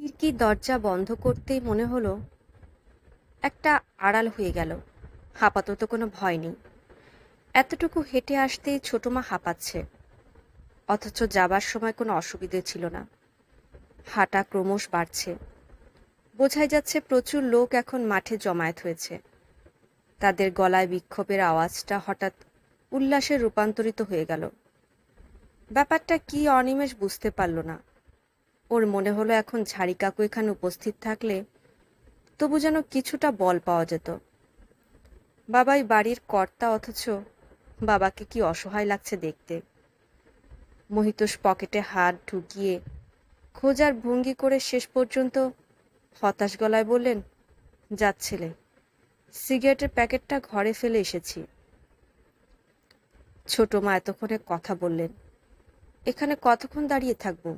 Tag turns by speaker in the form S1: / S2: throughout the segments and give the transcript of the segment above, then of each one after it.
S1: খিড়কি দরজা বন্ধ করতেই মনে হলো একটা আড়াল হয়ে গেল হাঁপাতত কোনো ভয় নেই এতটুকু হেঁটে আসতেই ছোটো মা হাঁপাচ্ছে অথচ যাবার সময় কোনো অসুবিধে ছিল না হাঁটা ক্রমশ বাড়ছে বোঝাই যাচ্ছে প্রচুর লোক এখন মাঠে জমায়েত হয়েছে তাদের গলায় বিক্ষোভের আওয়াজটা হঠাৎ উল্লাসে রূপান্তরিত হয়ে গেল ব্যাপারটা কি অনিমেষ বুঝতে পারল না ওর মনে হলো এখন ঝাড়ি কাকু এখানে উপস্থিত থাকলে তবু যেন কিছুটা বল পাওয়া যেত বাবাই বাড়ির কর্তা অথচ বাবাকে কি অসহায় লাগছে দেখতে মহিতোষ পকেটে হাত ঢুকিয়ে খোঁজার ভঙ্গি করে শেষ পর্যন্ত হতাশ গলায় বললেন যাচ্ছিলে সিগারেটের প্যাকেটটা ঘরে ফেলে এসেছি ছোট মা এতক্ষণে কথা বললেন এখানে কতক্ষণ দাঁড়িয়ে থাকবো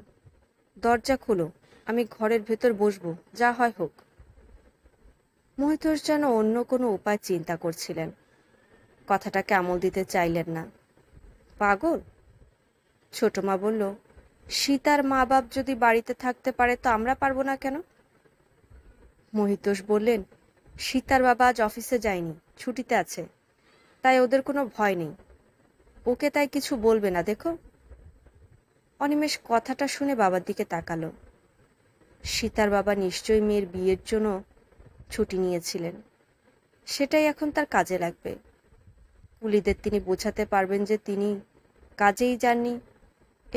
S1: দরজা খুলো আমি ঘরের ভেতর বসবো যা হয় হোক মহিতোষ যেন অন্য কোনো উপায় চিন্তা করছিলেন কথাটাকে আমল দিতে চাইলেন না পাগল ছোট মা বলল সীতার মা বাপ যদি বাড়িতে থাকতে পারে তো আমরা পারবো না কেন মহিতোষ বললেন সীতার বাবা আজ অফিসে যায়নি ছুটিতে আছে তাই ওদের কোনো ভয় নেই ওকে তাই কিছু বলবে না দেখো অনিমেষ কথাটা শুনে বাবার দিকে তাকালো সীতার বাবা নিশ্চয়ই মেয়ের বিয়ের জন্য ছুটি নিয়েছিলেন সেটাই এখন তার কাজে লাগবে কুলিদের তিনি বোঝাতে পারবেন যে তিনি কাজেই যাননি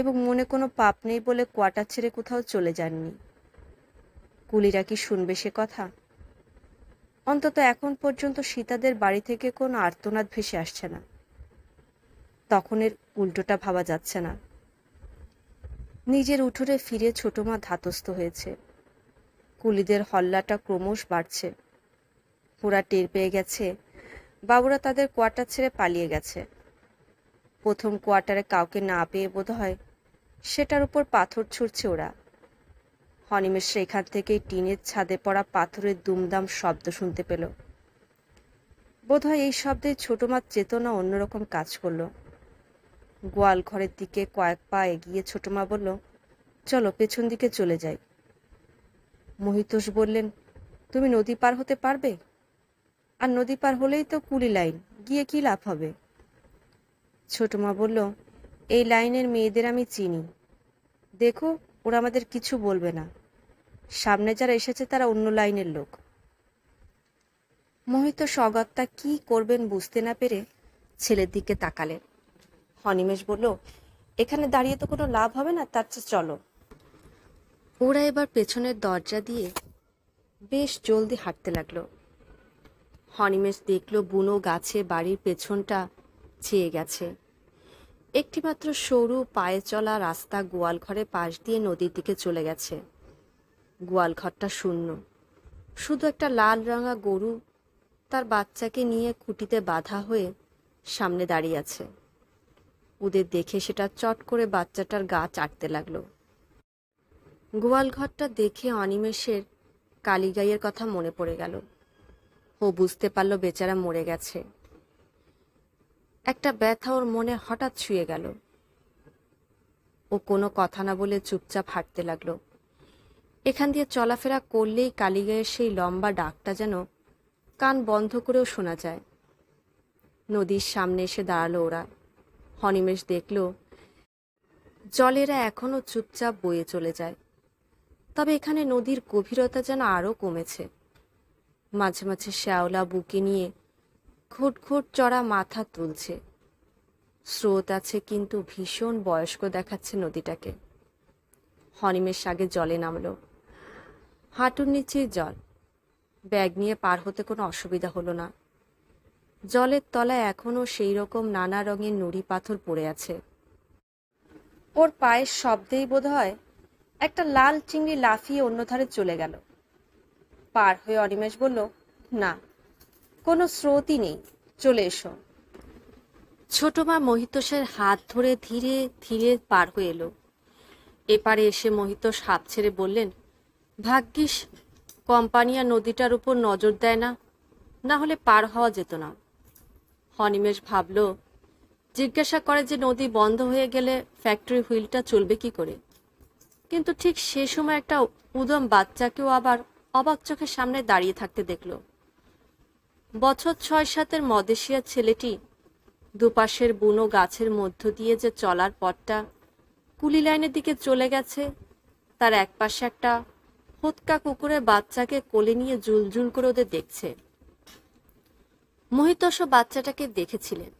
S1: এবং মনে কোনো পাপ নেই বলে কোয়াটার ছেড়ে কোথাও চলে যাননি কুলিরা কি শুনবে সে কথা অন্তত এখন পর্যন্ত সীতাদের বাড়ি থেকে কোনো আর্তনাদ ভেসে আসছে না তখনের উল্টোটা ভাবা যাচ্ছে না নিজের উঠোরে ফিরে ছোটো মা ধাতস্থ হয়েছে কুলিদের হল্লাটা ক্রমশ বাড়ছে পুরা টের পেয়ে গেছে বাবুরা তাদের কোয়ার্টার ছেড়ে পালিয়ে গেছে প্রথম কোয়ার্টারে কাউকে না পেয়ে বোধ হয় সেটার উপর পাথর ছুঁড়ছে ওরা হনিমেষ এখান থেকেই টিনের ছাদে পড়া পাথরের দুমদাম শব্দ শুনতে পেল বোধহয় এই শব্দে ছোটো মার চেতনা অন্যরকম কাজ করলো গোয়াল ঘরের দিকে কয়েক পা এগিয়ে ছোট মা বলল চলো পেছন দিকে চলে যাই মহিতোষ বললেন তুমি নদী পার হতে পারবে আর নদী পার হলেই তো কুড়ি লাইন গিয়ে কি লাভ হবে ছোট মা বলল এই লাইনের মেয়েদের আমি চিনি দেখো ওরা আমাদের কিছু বলবে না সামনে যারা এসেছে তারা অন্য লাইনের লোক মহিত স্বগত্তা কি করবেন বুঝতে না পেরে ছেলের দিকে তাকালেন অনিমেষ বলল এখানে দাঁড়িয়ে তো কোনো লাভ হবে না তার চেয়ে চলো ওরা এবার পেছনের দরজা দিয়ে বেশ জলদি হাঁটতে লাগলো হনিমেষ দেখল বুনো গাছে বাড়ির পেছনটা ছেয়ে গেছে একটিমাত্র সরু পায়ে চলা রাস্তা গোয়াল ঘরে পাশ দিয়ে নদীর দিকে চলে গেছে গোয়াল ঘরটা শূন্য শুধু একটা লাল রঙা গরু তার বাচ্চাকে নিয়ে খুঁটিতে বাধা হয়ে সামনে দাঁড়িয়ে আছে পুদে দেখে সেটা চট করে বাচ্চাটার গা চাটতে লাগলো গোয়াল ঘরটা দেখে অনিমেষের কালীগাইয়ের কথা মনে পড়ে গেল ও বুঝতে পারলো বেচারা মরে গেছে একটা ব্যথা ওর মনে হঠাৎ ছুঁয়ে গেল ও কোনো কথা না বলে চুপচাপ হাঁটতে লাগলো এখান দিয়ে চলাফেরা করলেই কালীগায়ের সেই লম্বা ডাকটা যেন কান বন্ধ করেও শোনা যায় নদীর সামনে এসে দাঁড়ালো ওরা হনিমেষ দেখল জলেরা এখনও চুপচাপ বয়ে চলে যায় তবে এখানে নদীর গভীরতা যেন আরও কমেছে মাঝে মাঝে শ্যাওলা বুকে নিয়ে ঘুট চড়া মাথা তুলছে স্রোত আছে কিন্তু ভীষণ বয়স্ক দেখাচ্ছে নদীটাকে হনিমের সাগে জলে নামল হাঁটুর নিচেই জল ব্যাগ নিয়ে পার হতে কোনো অসুবিধা হলো না জলের তলায় এখনও সেই রকম নানা রঙের নুড়ি পাথর পড়ে আছে ওর পায়ের শব্দেই বোধ হয় একটা লাল চিংড়ি লাফিয়ে অন্য ধারে চলে গেল পার হয়ে অনিমেষ বলল না কোনো স্রোতই নেই চলে এসো ছোট মা মহিতোষের হাত ধরে ধীরে ধীরে পার হয়ে এলো এপারে এসে মহিতোষ হাত ছেড়ে বললেন ভাগ্যিস কোম্পানিয়া নদীটার উপর নজর দেয় না না হলে পার হওয়া যেত না হনিমেষ ভাবল জিজ্ঞাসা করে যে নদী বন্ধ হয়ে গেলে ফ্যাক্টরি হুইলটা চলবে কি করে কিন্তু ঠিক সে সময় একটা উদম বাচ্চাকেও আবার অবাক চোখের সামনে দাঁড়িয়ে থাকতে দেখল বছর ছয় সাতের মদেশিয়া ছেলেটি দুপাশের বুনো গাছের মধ্য দিয়ে যে চলার পথটা কুলি লাইনের দিকে চলে গেছে তার একপাশে একটা হুৎকা কুকুরের বাচ্চাকে কোলে নিয়ে জুলজুল করে ওদের দেখছে মোহিতস বাচ্চাটাকে দেখেছিলেন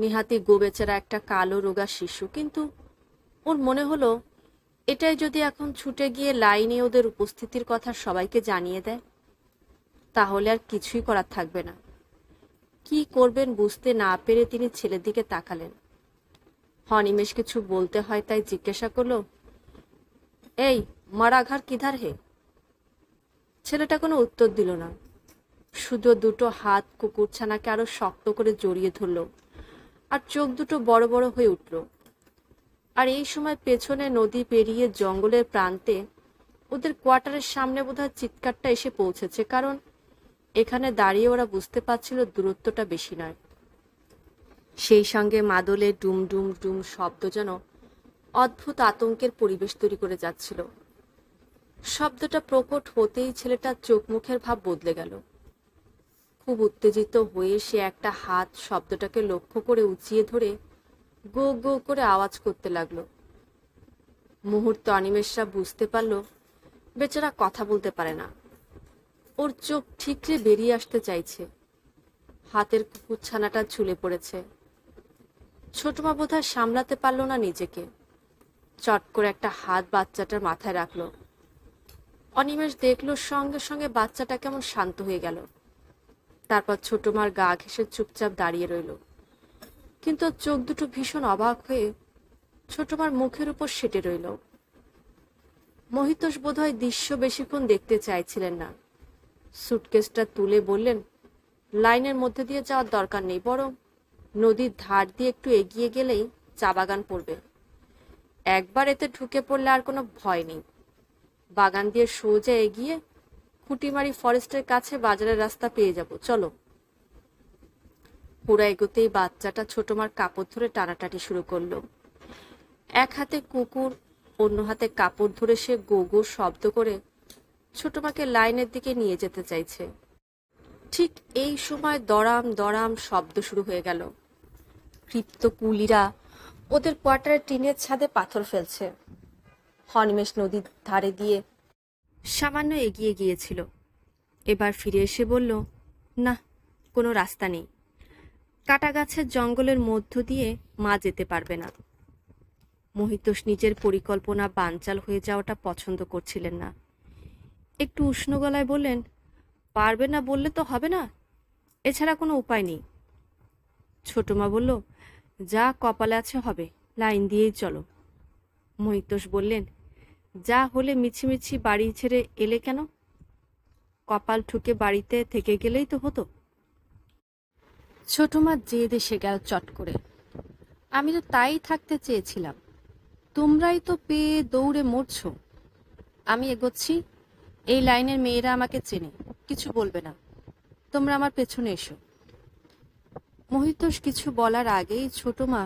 S1: নিহাতি গোবেচেরা একটা কালো রোগা শিশু কিন্তু ওর মনে হলো এটাই যদি এখন ছুটে গিয়ে লাইনে ওদের উপস্থিতির কথা সবাইকে জানিয়ে দেয় তাহলে আর কিছুই করার থাকবে না কি করবেন বুঝতে না পেরে তিনি ছেলের দিকে তাকালেন হনিমেশ কিছু বলতে হয় তাই জিজ্ঞাসা করল এই মারাঘার কিধার হে ছেলেটা কোনো উত্তর দিল না শুধু দুটো হাত কুকুরছানাকে আরো শক্ত করে জড়িয়ে ধরল আর চোখ দুটো বড় বড় হয়ে উঠল আর এই সময় পেছনে নদী পেরিয়ে জঙ্গলের প্রান্তে ওদের কোয়ার্টারের সামনে বোধহয় চিৎকারটা এসে পৌঁছেছে কারণ এখানে দাঁড়িয়ে ওরা বুঝতে পারছিল দূরত্বটা বেশি নয় সেই সঙ্গে মাদলে ডুম ডুম ডুম শব্দ যেন অদ্ভুত আতঙ্কের পরিবেশ তৈরি করে যাচ্ছিল শব্দটা প্রকট হতেই ছেলেটার চোখ মুখের ভাব বদলে গেল খুব উত্তেজিত হয়ে সে একটা হাত শব্দটাকে লক্ষ্য করে উঁচিয়ে ধরে গো গো করে আওয়াজ করতে লাগলো মুহূর্ত অনিমেষা বুঝতে পারল বেচারা কথা বলতে পারে না ওর চোখ ঠিকরে বেরিয়ে আসতে চাইছে হাতের কুকুরছানাটা ঝুলে পড়েছে ছোটমা বোধহয় সামলাতে পারল না নিজেকে চট করে একটা হাত বাচ্চাটার মাথায় রাখলো অনিমেষ দেখলো সঙ্গে সঙ্গে বাচ্চাটা কেমন শান্ত হয়ে গেল তারপর ছোট মার গা ঘেসে চুপচাপ দাঁড়িয়ে রইল কিন্তু চোখ দুটো ভীষণ অবাক হয়ে ছোট মার মুখের উপর সেটে রইল মহিতোষ বোধহয় দৃশ্য বেশিক্ষণ দেখতে চাইছিলেন না সুটকেসটা তুলে বললেন লাইনের মধ্যে দিয়ে যাওয়ার দরকার নেই বরং নদীর ধার দিয়ে একটু এগিয়ে গেলেই চা বাগান পড়বে একবার এতে ঢুকে পড়লে আর কোনো ভয় নেই বাগান দিয়ে সোজা এগিয়ে কুটিমারি ফরেস্টের কাছে বাজারের রাস্তা পেয়ে যাব চলো পুরা এগোতেই বাচ্চাটা ছোট মার কাপড় ধরে টানাটানি শুরু করলো এক হাতে কুকুর অন্য হাতে কাপড় ধরে সে গোগো শব্দ করে ছোট মাকে লাইনের দিকে নিয়ে যেতে চাইছে ঠিক এই সময় দরাম দরাম শব্দ শুরু হয়ে গেল ক্ষিপ্ত কুলিরা ওদের কোয়ার্টারের টিনের ছাদে পাথর ফেলছে হনিমেশ নদীর ধারে দিয়ে সামান্য এগিয়ে গিয়েছিল এবার ফিরে এসে বলল না কোনো রাস্তা নেই কাটাগাছের জঙ্গলের মধ্য দিয়ে মা যেতে পারবে না মহিতোষ নিজের পরিকল্পনা বানচাল হয়ে যাওয়াটা পছন্দ করছিলেন না একটু উষ্ণ গলায় বললেন পারবে না বললে তো হবে না এছাড়া কোনো উপায় নেই ছোটো মা বলল যা কপালে আছে হবে লাইন দিয়েই চলো মহিতোষ বললেন যা হলে মিছিমিছি বাড়ি ছেড়ে এলে কেন কপাল ঠুকে বাড়িতে থেকে গেলেই তো হতো ছোট মা যে দেশে গেল চট করে আমি তো তাই থাকতে চেয়েছিলাম তোমরাই তো পেয়ে দৌড়ে মরছ আমি এগোচ্ছি এই লাইনের মেয়েরা আমাকে চেনে কিছু বলবে না তোমরা আমার পেছনে এসো মহিতোষ কিছু বলার আগেই ছোট মা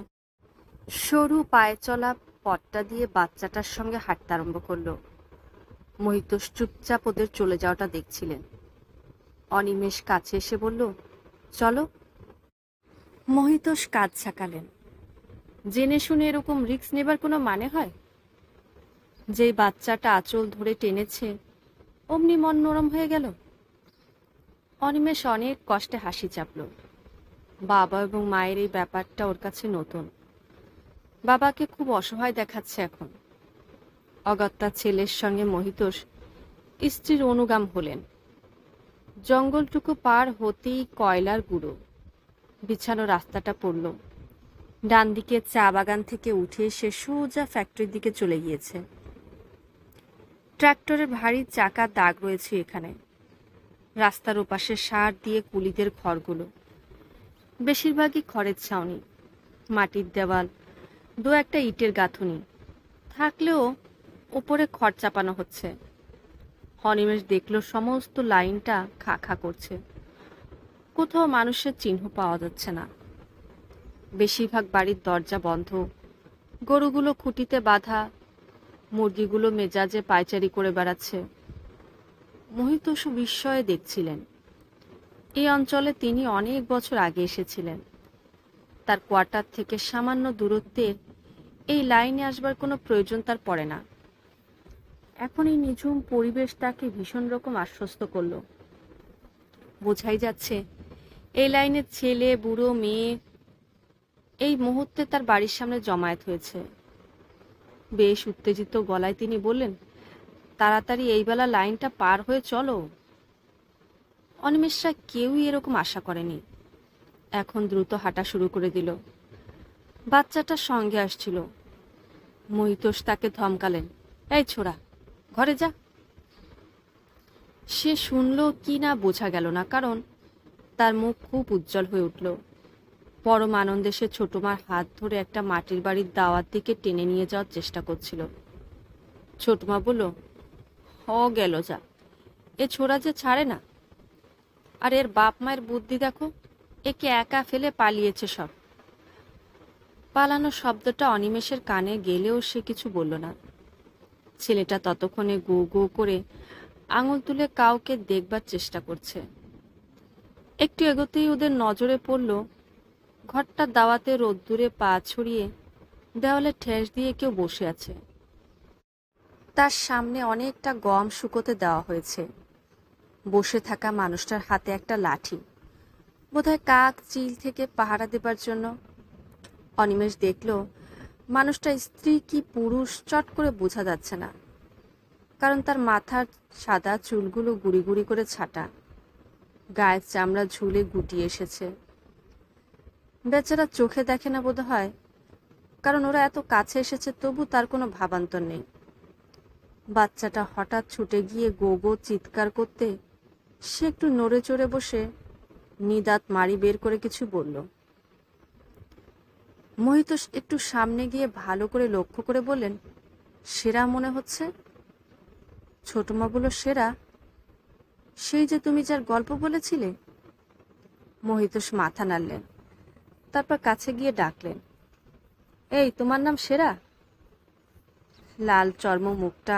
S1: সরু পায়ে চলা পটটা দিয়ে বাচ্চাটার সঙ্গে হাঁটতে আরম্ভ করল মহিতোষ চুপচাপ ওদের চলে যাওয়াটা দেখছিলেন অনিমেষ কাছে এসে বলল চলো মহিতোষ কাজ ছাকালেন জেনে শুনে এরকম রিক্স নেবার কোনো মানে হয় যেই বাচ্চাটা আঁচল ধরে টেনেছে অমনি মন নরম হয়ে গেল অনিমেষ অনেক কষ্টে হাসি চাপল বাবা এবং মায়ের এই ব্যাপারটা ওর কাছে নতুন বাবাকে খুব অসহায় দেখাচ্ছে এখন অগত্যা ছেলের সঙ্গে মহিতোষ স্ত্রীর অনুগাম হলেন জঙ্গলটুকু পার হতেই কয়লার গুঁড়ো বিছানো রাস্তাটা পড়ল ডান দিকে চা বাগান থেকে উঠে সে সোজা ফ্যাক্টরির দিকে চলে গিয়েছে ট্র্যাক্টরের ভারী চাকা দাগ রয়েছে এখানে রাস্তার ওপাশে সার দিয়ে কুলিদের ঘরগুলো বেশিরভাগই খড়ের ছাউনি মাটির দেওয়াল দু একটা ইটের গাঁথুনি থাকলেও ওপরে খড় চাপানো হচ্ছে হনিমেষ দেখল সমস্ত লাইনটা খা খা করছে কোথাও মানুষের চিহ্ন পাওয়া যাচ্ছে না বেশিরভাগ বাড়ির দরজা বন্ধ গরুগুলো খুঁটিতে বাঁধা মুরগিগুলো মেজাজে পায়চারি করে বেড়াচ্ছে মহিতোষ বিস্ময়ে দেখছিলেন এই অঞ্চলে তিনি অনেক বছর আগে এসেছিলেন তার কোয়ার্টার থেকে সামান্য দূরত্বের এই লাইনে আসবার কোনো প্রয়োজন তার পড়ে না এখন এই নিঝুম পরিবেশ তাকে ভীষণ রকম আশ্বস্ত করল বোঝাই যাচ্ছে এই লাইনের ছেলে বুড়ো মেয়ে এই মুহূর্তে তার বাড়ির সামনে জমায়েত হয়েছে বেশ উত্তেজিত গলায় তিনি বললেন তাড়াতাড়ি এইবেলা লাইনটা পার হয়ে চলো অনিমেষরা কেউই এরকম আশা করেনি এখন দ্রুত হাঁটা শুরু করে দিল বাচ্চাটার সঙ্গে আসছিল মহিতোষ তাকে ধমকালেন এই ছোড়া ঘরে যা সে শুনল কি না বোঝা গেল না কারণ তার মুখ খুব উজ্জ্বল হয়ে উঠল পরম আনন্দে সে ছোটো মার হাত ধরে একটা মাটির বাড়ির দাওয়ার দিকে টেনে নিয়ে যাওয়ার চেষ্টা করছিল ছোটমা বলল হ গেল যা এ ছোড়া যে ছাড়ে না আর এর বাপ মায়ের বুদ্ধি দেখো একে একা ফেলে পালিয়েছে সব পালানো শব্দটা অনিমেষের কানে গেলেও সে কিছু বলল না ছেলেটা ততক্ষণে গো গো করে আঙুল তুলে কাউকে দেখবার চেষ্টা করছে একটু এগোতেই ওদের নজরে পড়ল ঘরটা দাওয়াতে রোদ্দুরে পা ছড়িয়ে দেওয়ালে ঠেস দিয়ে কেউ বসে আছে তার সামনে অনেকটা গম শুকোতে দেওয়া হয়েছে বসে থাকা মানুষটার হাতে একটা লাঠি বোধহয় কাক চিল থেকে পাহারা দেবার জন্য অনিমেষ দেখল মানুষটা স্ত্রী কি পুরুষ চট করে বোঝা যাচ্ছে না কারণ তার মাথার সাদা চুলগুলো গুড়ি গুড়ি করে ছাটা গায়ের চামড়া ঝুলে গুটিয়ে এসেছে বেচারা চোখে দেখে না বোধ হয় কারণ ওরা এত কাছে এসেছে তবু তার কোনো ভাবান্তর নেই বাচ্চাটা হঠাৎ ছুটে গিয়ে গো গো চিৎকার করতে সে একটু নড়ে চড়ে বসে নিদাত মারি বের করে কিছু বলল মোহিত একটু সামনে গিয়ে ভালো করে লক্ষ্য করে বললেন সেরা মনে হচ্ছে ছোটমা বলল সেরা সেই যে তুমি যার গল্প বলেছিলে মহিতোষ মাথা নাড়লেন তারপর কাছে গিয়ে ডাকলেন এই তোমার নাম সেরা লাল চর্ম মুখটা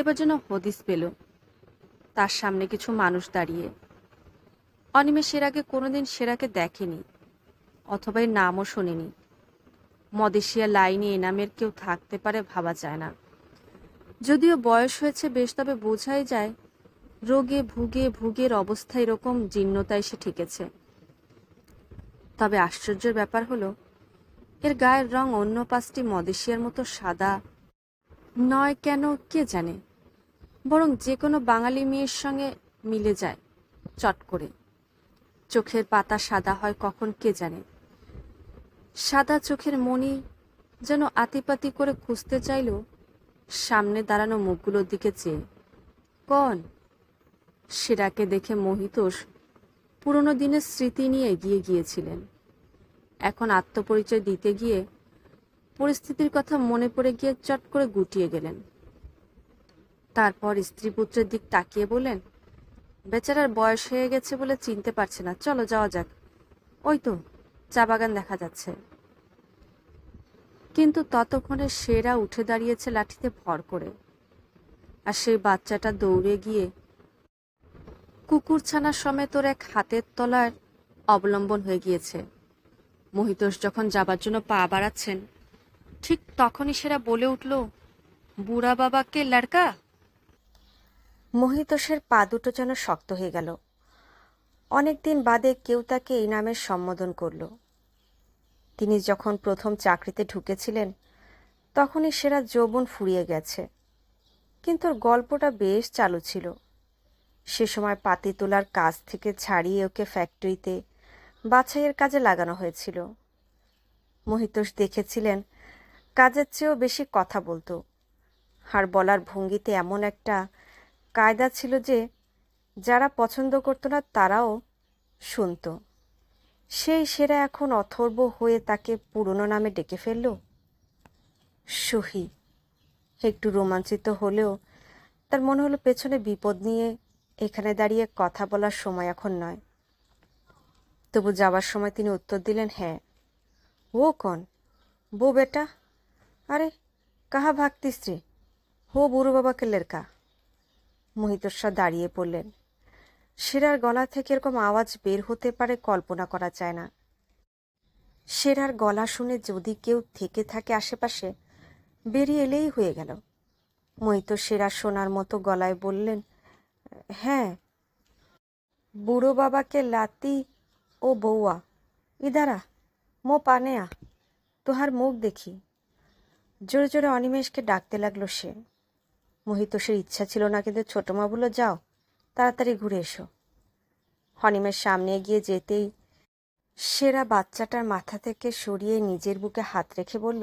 S1: এবার যেন হদিস পেল তার সামনে কিছু মানুষ দাঁড়িয়ে অনিমেষ সেরাকে আগে কোনোদিন সেরাকে দেখেনি অথবা এর নামও শোনেনি মদেশিয়া লাইনে এনামের কেউ থাকতে পারে ভাবা যায় না যদিও বয়স হয়েছে বেশ তবে বোঝাই যায় রোগে ভুগে ভুগের অবস্থা এরকম জীর্ণতায় সে ঠেকেছে তবে আশ্চর্যের ব্যাপার হলো এর গায়ের রং অন্য পাঁচটি মদেশিয়ার মতো সাদা নয় কেন কে জানে বরং যে কোনো বাঙালি মেয়ের সঙ্গে মিলে যায় চট করে চোখের পাতা সাদা হয় কখন কে জানে সাদা চোখের মনি যেন আতিপাতি করে খুঁজতে চাইল সামনে দাঁড়ানো মুখগুলোর দিকে চেয়ে কন সেরাকে দেখে মহিতোষ পুরনো দিনের স্মৃতি নিয়ে এগিয়ে গিয়েছিলেন এখন আত্মপরিচয় দিতে গিয়ে পরিস্থিতির কথা মনে পড়ে গিয়ে চট করে গুটিয়ে গেলেন তারপর স্ত্রী পুত্রের দিক তাকিয়ে বলেন বেচারার বয়স হয়ে গেছে বলে চিনতে পারছে না চলো যাওয়া যাক ওই তো চা বাগান দেখা যাচ্ছে কিন্তু ততক্ষণে সেরা উঠে দাঁড়িয়েছে লাঠিতে ভর করে আর সেই বাচ্চাটা দৌড়ে গিয়ে ছানার সময় ওর এক হাতের তলার অবলম্বন হয়ে গিয়েছে মহিতোষ যখন যাবার জন্য পা বাড়াচ্ছেন ঠিক তখনই সেরা বলে উঠল বুড়া বাবাকে লড়কা মহিতোষের পা দুটো যেন শক্ত হয়ে গেল অনেকদিন বাদে কেউ তাকে এই নামের সম্বোধন করল তিনি যখন প্রথম চাকরিতে ঢুকেছিলেন তখনই সেরা যৌবন ফুরিয়ে গেছে কিন্তু গল্পটা বেশ চালু ছিল সে সময় পাতি তোলার কাজ থেকে ছাড়িয়ে ওকে ফ্যাক্টরিতে বাছাইয়ের কাজে লাগানো হয়েছিল মহিতোষ দেখেছিলেন কাজের চেয়েও বেশি কথা বলতো আর বলার ভঙ্গিতে এমন একটা কায়দা ছিল যে যারা পছন্দ করত না তারাও শুনত সেই সেরা এখন অথর্ব হয়ে তাকে পুরনো নামে ডেকে ফেলল সহি একটু রোমাঞ্চিত হলেও তার মনে হলো পেছনে বিপদ নিয়ে এখানে দাঁড়িয়ে কথা বলার সময় এখন নয় তবু যাওয়ার সময় তিনি উত্তর দিলেন হ্যাঁ ও কন বো বেটা আরে কাহা ভাগতিস রে হো বুড়ো বাবা কে লেরকা মহিতস্বর দাঁড়িয়ে পড়লেন সেরার গলা থেকে এরকম আওয়াজ বের হতে পারে কল্পনা করা যায় না সেরার গলা শুনে যদি কেউ থেকে থাকে আশেপাশে বেরিয়ে এলেই হয়ে গেল মহিত সেরা শোনার মতো গলায় বললেন হ্যাঁ বুড়ো বাবাকে লাতি ও বৌয়া ইদারা মো পানেয়া তোহার মুখ দেখি জোরে জোরে অনিমেষকে ডাকতে লাগলো সে মহিতোষের ইচ্ছা ছিল না কিন্তু ছোটো মা বলল যাও তাড়াতাড়ি ঘুরে এসো হনিমের সামনে গিয়ে যেতেই সেরা বাচ্চাটার মাথা থেকে সরিয়ে নিজের বুকে হাত রেখে বলল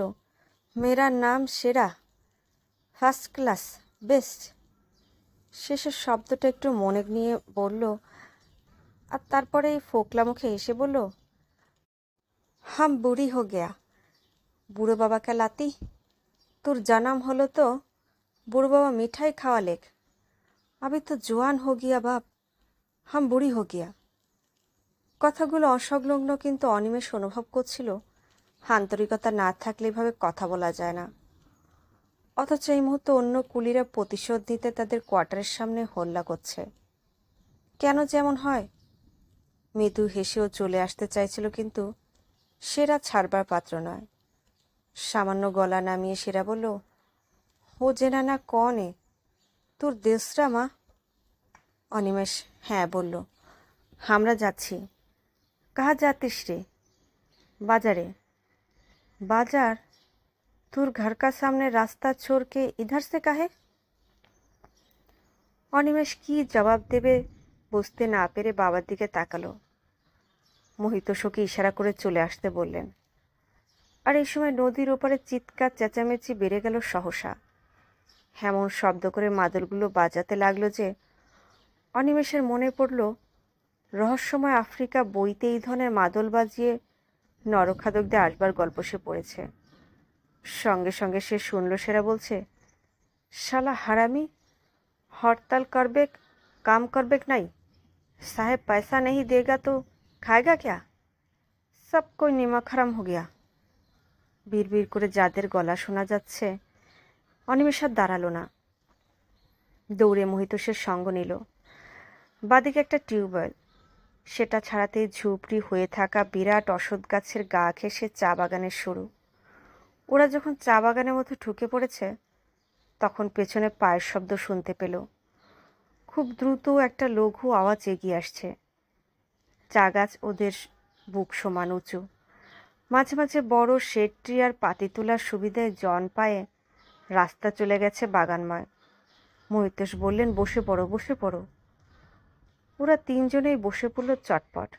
S1: মেয়েরার নাম সেরা ফার্স্ট ক্লাস বেস্ট শেষের শব্দটা একটু মনে নিয়ে বলল আর তারপরে ফোকলা মুখে এসে বলল হাম বুড়ি হো গেয়া বুড়ো বাবাকে লাতি তোর জানাম হলো তো বুড়ো বাবা মিঠাই খাওয়া লেখ আমি তো জোয়ান হো গিয়া বাপ হাম বুড়ি হো গিয়া কথাগুলো অসংলগ্ন কিন্তু অনিমেষ অনুভব করছিল আন্তরিকতা না থাকলে এভাবে কথা বলা যায় না অথচ এই মুহূর্তে অন্য কুলিরা প্রতিশোধ নিতে তাদের কোয়ার্টারের সামনে হল্লা করছে কেন যেমন হয় মৃদু হেসেও চলে আসতে চাইছিল কিন্তু সেরা ছাড়বার পাত্র নয় সামান্য গলা নামিয়ে সেরা বলল জেনা না কনে তোর দেশরা মা অনিমেষ হ্যাঁ বলল আমরা যাচ্ছি কাহা যাতিস রে বাজারে বাজার তোর ঘর কা সামনে রাস্তা ছোড়কে ইধার সে কাহে অনিমেষ কি জবাব দেবে বুঝতে না পেরে বাবার দিকে তাকালো মোহিত শোকে ইশারা করে চলে আসতে বললেন আর এই সময় নদীর ওপারে চিৎকার চেঁচামেচি বেড়ে গেল সহসা হেমন শব্দ করে মাদলগুলো বাজাতে লাগলো যে অনিমেষের মনে পড়ল রহস্যময় আফ্রিকা বইতে এই ধরনের মাদল বাজিয়ে নরখাদকদের আসবার গল্প সে পড়েছে সঙ্গে সঙ্গে সে শুনল সেরা বলছে শালা হারামি হরতাল করবেক কাম করবেক নাই সাহেব পয়সা নেই দেগা তো খায়গা ক্যা সব কই নিমা খারাম হো গিয়া বিড়বিড় করে যাদের গলা শোনা যাচ্ছে অনিমেষ আর দাঁড়ালো না দৌড়ে মহিতোষের সঙ্গ নিল বাদিকে একটা টিউবওয়েল সেটা ছাড়াতে ঝুপড়ি হয়ে থাকা বিরাট অসৎ গাছের গা খেসে চা বাগানের শুরু ওরা যখন চা বাগানের মতো ঢুকে পড়েছে তখন পেছনে পায়ের শব্দ শুনতে পেল খুব দ্রুত একটা লঘু আওয়াজ এগিয়ে আসছে চা গাছ ওদের বুক সমান উঁচু মাঝে মাঝে বড় শেট্রি ট্রি আর পাতি তোলার সুবিধায় জন পায়ে রাস্তা চলে গেছে বাগানময় মহিতেশ বললেন বসে পড়ো বসে পড়ো ওরা তিনজনেই বসে পড়ল চটপট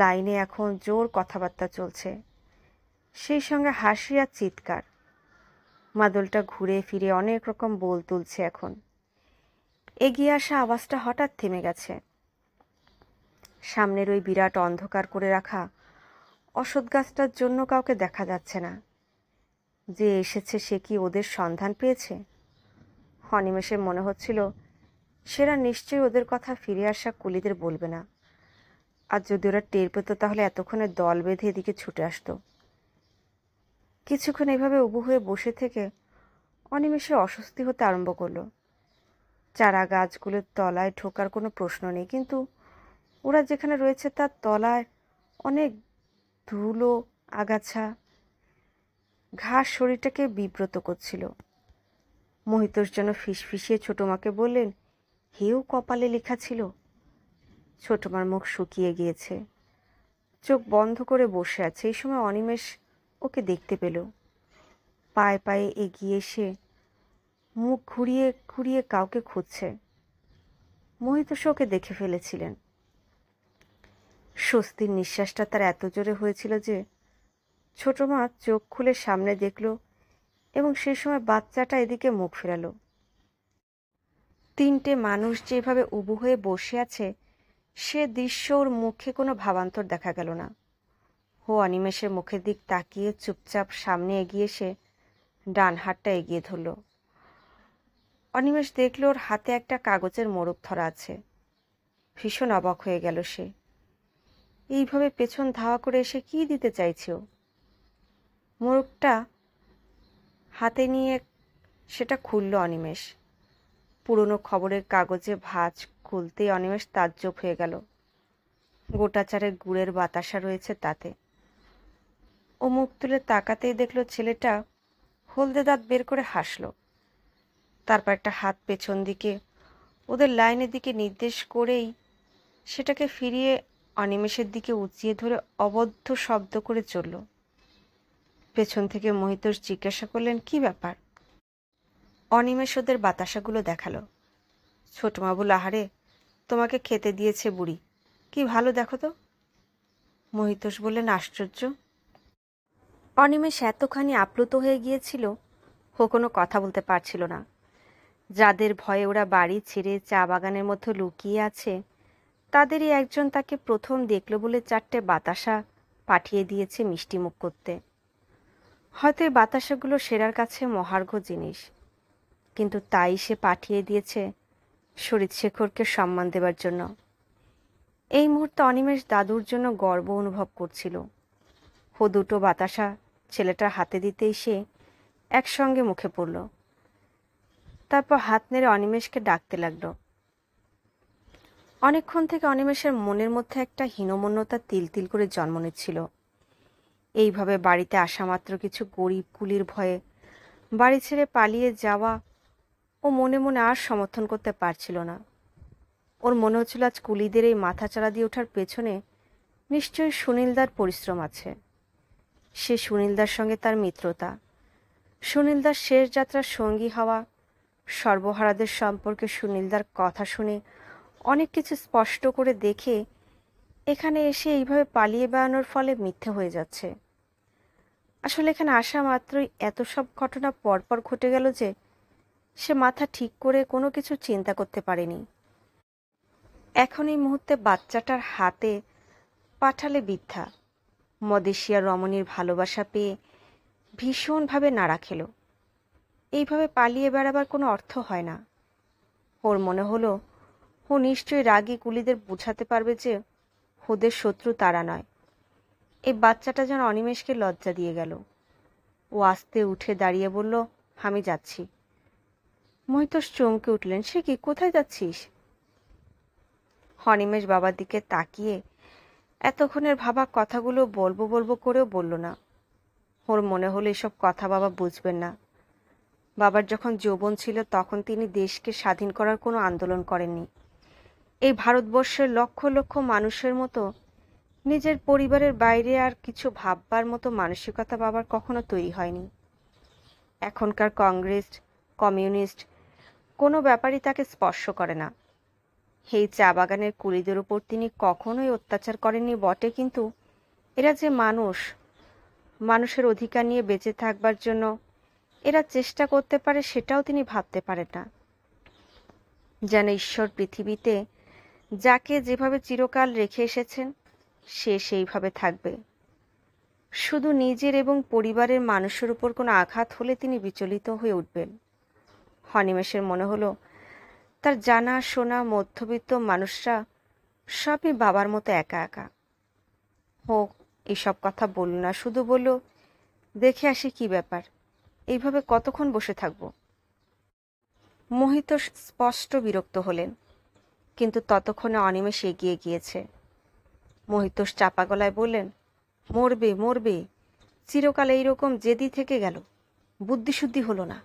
S1: লাইনে এখন জোর কথাবার্তা চলছে সেই সঙ্গে হাসি আর চিৎকার মাদলটা ঘুরে ফিরে অনেক রকম বল তুলছে এখন এগিয়ে আসা আওয়াজটা হঠাৎ থেমে গেছে সামনের ওই বিরাট অন্ধকার করে রাখা অসৎ গাছটার জন্য কাউকে দেখা যাচ্ছে না যে এসেছে সে কি ওদের সন্ধান পেয়েছে অনিমেষের মনে হচ্ছিল সেরা নিশ্চয়ই ওদের কথা ফিরে আসা কুলিদের বলবে না আর যদি ওরা টের পেত তাহলে এতক্ষণে দল বেঁধে এদিকে ছুটে আসত কিছুক্ষণ এভাবে উবু হয়ে বসে থেকে অনিমেষে অস্বস্তি হতে আরম্ভ করলো চারা গাছগুলোর তলায় ঢোকার কোনো প্রশ্ন নেই কিন্তু ওরা যেখানে রয়েছে তার তলায় অনেক ধুলো আগাছা ঘাস শরীরটাকে বিব্রত করছিল মহিতোষ যেন ফিসফিসিয়ে ছোটো মাকে বললেন হেও কপালে লেখা ছিল ছোটো মার মুখ শুকিয়ে গিয়েছে চোখ বন্ধ করে বসে আছে এই সময় অনিমেষ ওকে দেখতে পেল পায়ে পায়ে এগিয়ে এসে মুখ ঘুরিয়ে ঘুরিয়ে কাউকে খুঁজছে মহিতোষ ওকে দেখে ফেলেছিলেন স্বস্তির নিঃশ্বাসটা তার এত জোরে হয়েছিল যে ছোট মা চোখ খুলে সামনে দেখল এবং সে সময় বাচ্চাটা এদিকে মুখ ফেরালো তিনটে মানুষ যেভাবে উবু হয়ে বসে আছে সে দৃশ্য ওর মুখে কোনো ভাবান্তর দেখা গেল না হো অনিমেষের মুখের দিক তাকিয়ে চুপচাপ সামনে এগিয়ে সে ডান হাতটা এগিয়ে ধরল অনিমেষ দেখল ওর হাতে একটা কাগজের মোড়ক ধরা আছে ভীষণ অবাক হয়ে গেল সে এইভাবে পেছন ধাওয়া করে এসে কি দিতে চাইছে ও মোরগটা হাতে নিয়ে সেটা খুলল অনিমেষ পুরনো খবরের কাগজে ভাঁজ খুলতেই অনিমেষ তাজ্জব হয়ে গেল গোটাচারে গুড়ের বাতাসা রয়েছে তাতে ও মুখ তুলে তাকাতেই দেখল ছেলেটা হলদে দাঁত বের করে হাসলো তারপর একটা হাত পেছন দিকে ওদের লাইনের দিকে নির্দেশ করেই সেটাকে ফিরিয়ে অনিমেষের দিকে উঁচিয়ে ধরে অবদ্ধ শব্দ করে চলল পেছন থেকে মহিতোষ জিজ্ঞাসা করলেন কি ব্যাপার অনিমেষ ওদের বাতাসাগুলো দেখালো ছোটমাবু লাহারে তোমাকে খেতে দিয়েছে বুড়ি কি ভালো দেখো তো মহিতোষ বললেন আশ্চর্য অনিমেষ এতখানি আপ্লুত হয়ে গিয়েছিল ও কোনো কথা বলতে পারছিল না যাদের ভয়ে ওরা বাড়ি ছেড়ে চা বাগানের মধ্যে লুকিয়ে আছে তাদেরই একজন তাকে প্রথম দেখল বলে চারটে বাতাসা পাঠিয়ে দিয়েছে মিষ্টিমুখ করতে হয়তো এই বাতাসাগুলো সেরার কাছে মহার্ঘ জিনিস কিন্তু তাই সে পাঠিয়ে দিয়েছে শরীর শেখরকে সম্মান দেবার জন্য এই মুহূর্তে অনিমেষ দাদুর জন্য গর্ব অনুভব করছিল হো দুটো বাতাসা ছেলেটার হাতে দিতেই সে একসঙ্গে মুখে পড়ল তারপর হাত নেড়ে অনিমেষকে ডাকতে লাগলো অনেকক্ষণ থেকে অনিমেষের মনের মধ্যে একটা হীনমন্যতা তিল তিল করে জন্ম নিচ্ছিল এইভাবে বাড়িতে আসা মাত্র কিছু গরিব কুলির ভয়ে বাড়ি ছেড়ে পালিয়ে যাওয়া ও মনে মনে আর সমর্থন করতে পারছিল না ওর মনে হচ্ছিল আজ কুলিদের এই মাথাচাড়া দিয়ে ওঠার পেছনে নিশ্চয়ই সুনীলদার পরিশ্রম আছে সে সুনীলদার সঙ্গে তার মিত্রতা সুনীলদার শেষ যাত্রার সঙ্গী হওয়া সর্বহারাদের সম্পর্কে সুনীলদার কথা শুনে অনেক কিছু স্পষ্ট করে দেখে এখানে এসে এইভাবে পালিয়ে বেড়ানোর ফলে মিথ্যে হয়ে যাচ্ছে আসলে এখানে আসা মাত্রই এত সব ঘটনা পরপর ঘটে গেল যে সে মাথা ঠিক করে কোনো কিছু চিন্তা করতে পারেনি এখন এই মুহূর্তে বাচ্চাটার হাতে পাঠালে বৃদ্ধা মদেশিয়া রমণীর ভালোবাসা পেয়ে ভীষণভাবে নাড়া খেল এইভাবে পালিয়ে বেড়াবার কোনো অর্থ হয় না ওর মনে হলো ও নিশ্চয়ই রাগী কুলিদের বোঝাতে পারবে যে ওদের শত্রু তারা নয় এই বাচ্চাটা যেন অনিমেষকে লজ্জা দিয়ে গেল ও আস্তে উঠে দাঁড়িয়ে বলল আমি যাচ্ছি মহিতোষ চমকে উঠলেন সে কি কোথায় যাচ্ছিস অনিমেষ বাবার দিকে তাকিয়ে এতক্ষণের ভাবা কথাগুলো বলবো বলবো করেও বলল না ওর মনে হলো এসব কথা বাবা বুঝবেন না বাবার যখন যৌবন ছিল তখন তিনি দেশকে স্বাধীন করার কোনো আন্দোলন করেননি এই ভারতবর্ষের লক্ষ লক্ষ মানুষের মতো নিজের পরিবারের বাইরে আর কিছু ভাববার মতো মানসিকতা বাবার কখনো তৈরি হয়নি এখনকার কংগ্রেস কমিউনিস্ট কোনো ব্যাপারই তাকে স্পর্শ করে না এই চা বাগানের কুলিদের উপর তিনি কখনোই অত্যাচার করেননি বটে কিন্তু এরা যে মানুষ মানুষের অধিকার নিয়ে বেঁচে থাকবার জন্য এরা চেষ্টা করতে পারে সেটাও তিনি ভাবতে পারেন না যেন ঈশ্বর পৃথিবীতে যাকে যেভাবে চিরকাল রেখে এসেছেন সে সেইভাবে থাকবে শুধু নিজের এবং পরিবারের মানুষের উপর কোনো আঘাত হলে তিনি বিচলিত হয়ে উঠবেন হনিমেশের মনে হলো তার জানা শোনা মধ্যবিত্ত মানুষরা সবই বাবার মতো একা একা হোক এসব কথা বলল না শুধু বলল দেখে আসি কি ব্যাপার এইভাবে কতক্ষণ বসে থাকব মোহিত স্পষ্ট বিরক্ত হলেন কিন্তু ততক্ষণে অনিমেষ এগিয়ে গিয়েছে মহিতোষ চাপা গলায় বললেন মরবে মরবে চিরকাল এইরকম জেদি থেকে গেল বুদ্ধিশুদ্ধি হলো না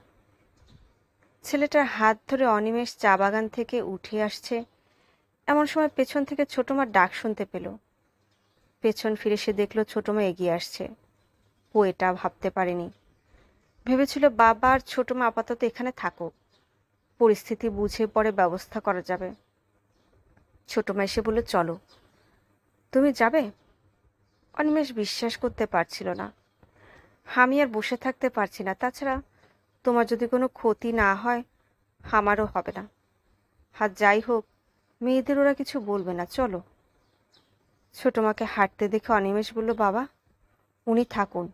S1: ছেলেটার হাত ধরে অনিমেষ চা বাগান থেকে উঠে আসছে এমন সময় পেছন থেকে ছোটোমার ডাক শুনতে পেল পেছন ফিরে সে দেখলো ছোটোমা এগিয়ে আসছে ও এটা ভাবতে পারেনি ভেবেছিল বাবা আর ছোটোমা আপাতত এখানে থাকুক পরিস্থিতি বুঝে পরে ব্যবস্থা করা যাবে ছোটোমা এসে বলল চলো তুমি যাবে অনিমেষ বিশ্বাস করতে পারছিল না আমি আর বসে থাকতে পারছি না তাছাড়া তোমার যদি কোনো ক্ষতি না হয় আমারও হবে না আর যাই হোক মেয়েদের ওরা কিছু বলবে না চলো ছোটো মাকে হাঁটতে দেখে অনিমেষ বলল বাবা উনি থাকুন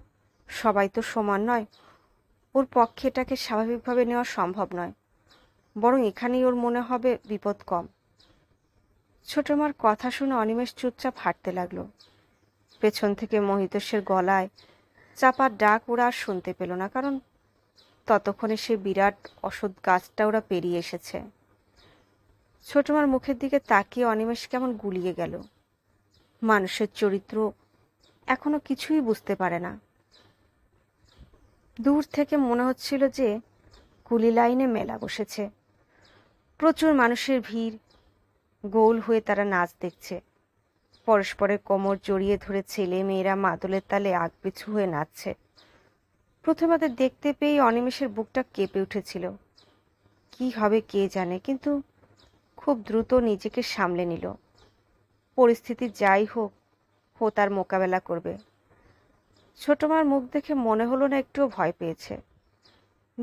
S1: সবাই তো সমান নয় ওর পক্ষে এটাকে স্বাভাবিকভাবে নেওয়া সম্ভব নয় বরং এখানেই ওর মনে হবে বিপদ কম ছোট মার কথা শুনে অনিমেষ চুপচাপ হাঁটতে লাগলো পেছন থেকে মহিতোষের গলায় চাপার ডাক ওরা আর শুনতে পেল না কারণ ততক্ষণে সে বিরাট অসৎ গাছটা ওরা পেরিয়ে এসেছে ছোট মার মুখের দিকে তাকিয়ে অনিমেষ কেমন গুলিয়ে গেল মানুষের চরিত্র এখনো কিছুই বুঝতে পারে না দূর থেকে মনে হচ্ছিল যে কুলি লাইনে মেলা বসেছে প্রচুর মানুষের ভিড় গোল হয়ে তারা নাচ দেখছে পরস্পরের কোমর জড়িয়ে ধরে ছেলে মেয়েরা মাদলের তালে আগপিছু হয়ে নাচছে প্রথমে দেখতে পেয়ে অনিমেষের বুকটা কেঁপে উঠেছিল কি হবে কে জানে কিন্তু খুব দ্রুত নিজেকে সামলে নিল পরিস্থিতি যাই হোক হো তার মোকাবেলা করবে ছোটমার মুখ দেখে মনে হলো না একটুও ভয় পেয়েছে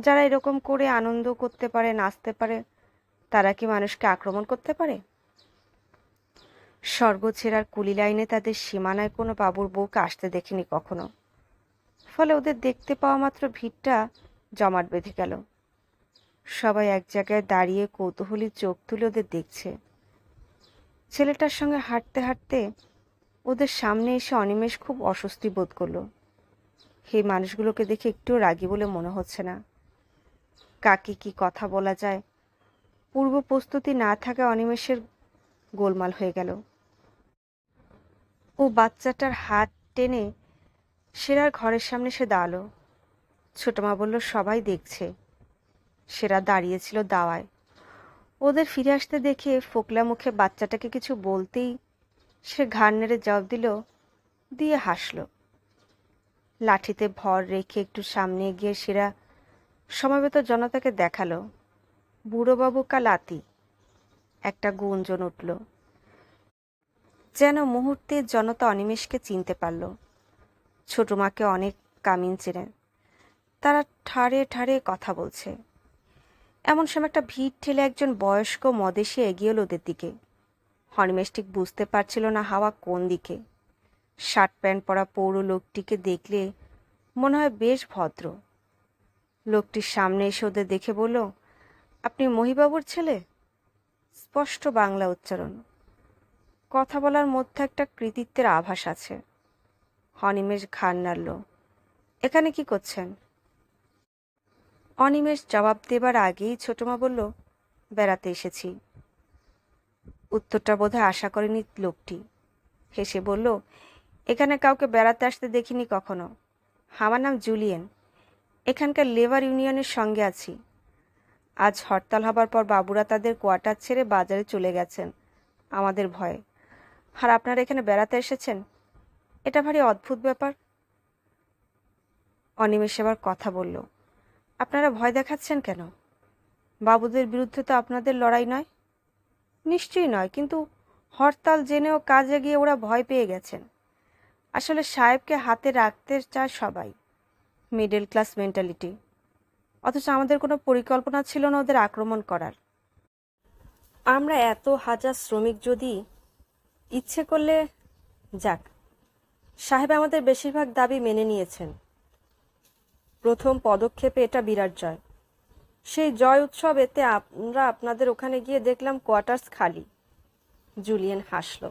S1: যারা এরকম করে আনন্দ করতে পারে নাচতে পারে তারা কি মানুষকে আক্রমণ করতে পারে স্বর্গছেরার কুলি লাইনে তাদের সীমানায় কোনো বাবুর বউকে আসতে দেখিনি কখনো ফলে ওদের দেখতে পাওয়া মাত্র ভিড়টা জমাট বেঁধে গেল সবাই এক জায়গায় দাঁড়িয়ে কৌতূহলী চোখ তুলে ওদের দেখছে ছেলেটার সঙ্গে হাঁটতে হাঁটতে ওদের সামনে এসে অনিমেষ খুব অস্বস্তি বোধ করলো সেই মানুষগুলোকে দেখে একটুও রাগি বলে মনে হচ্ছে না কাকে কি কথা বলা যায় পূর্ব প্রস্তুতি না থাকা অনিমেষের গোলমাল হয়ে গেল ও বাচ্চাটার হাত টেনে সেরার ঘরের সামনে সে দাঁড়ালো ছোটমা বলল সবাই দেখছে সেরা দাঁড়িয়েছিল দাওয়ায় ওদের ফিরে আসতে দেখে ফোকলা মুখে বাচ্চাটাকে কিছু বলতেই সে ঘাড় নেড়ে জবাব দিল দিয়ে হাসল লাঠিতে ভর রেখে একটু সামনে গিয়ে সেরা সমবেত জনতাকে দেখালো বুড়োবাবু কালাতি একটা গুঞ্জন উঠল যেন মুহূর্তে জনতা অনিমেষকে চিনতে পারল ছোটো মাকে অনেক কামিন চেনেন তারা ঠাড়ে ঠাড়ে কথা বলছে এমন সময় একটা ভিড় ঠেলে একজন বয়স্ক মদেশে এগিয়ে এলো ওদের দিকে অনিমেষ ঠিক বুঝতে পারছিল না হাওয়া কোন দিকে শার্ট প্যান্ট পরা পৌর লোকটিকে দেখলে মনে হয় বেশ ভদ্র লোকটির সামনে এসে ওদের দেখে বলল আপনি মহিবাবুর ছেলে স্পষ্ট বাংলা উচ্চারণ কথা বলার মধ্যে একটা কৃতিত্বের আভাস আছে অনিমেষ ঘাড় নাড়ল এখানে কি করছেন অনিমেষ জবাব দেবার আগেই ছোটমা বলল বেড়াতে এসেছি উত্তরটা বোধহয় আশা করেনি লোকটি হেসে বলল এখানে কাউকে বেড়াতে আসতে দেখিনি কখনো আমার নাম জুলিয়েন এখানকার লেবার ইউনিয়নের সঙ্গে আছি আজ হরতাল হবার পর বাবুরা তাদের কোয়ার্টার ছেড়ে বাজারে চলে গেছেন আমাদের ভয়ে আর আপনারা এখানে বেড়াতে এসেছেন এটা ভারী অদ্ভুত ব্যাপার অনিমেষ এবার কথা বলল আপনারা ভয় দেখাচ্ছেন কেন বাবুদের বিরুদ্ধে তো আপনাদের লড়াই নয় নিশ্চয়ই নয় কিন্তু হরতাল জেনেও কাজে গিয়ে ওরা ভয় পেয়ে গেছেন আসলে সাহেবকে হাতে রাখতে চায় সবাই মিডল ক্লাস মেন্টালিটি অথচ আমাদের কোনো পরিকল্পনা ছিল না ওদের আক্রমণ করার আমরা এত হাজার শ্রমিক যদি ইচ্ছে করলে যাক সাহেব আমাদের বেশিরভাগ দাবি মেনে নিয়েছেন প্রথম পদক্ষেপে এটা বিরাট জয় সেই জয় উৎসব এতে আমরা আপনাদের ওখানে গিয়ে দেখলাম কোয়ার্টার্স খালি জুলিয়েন হাসল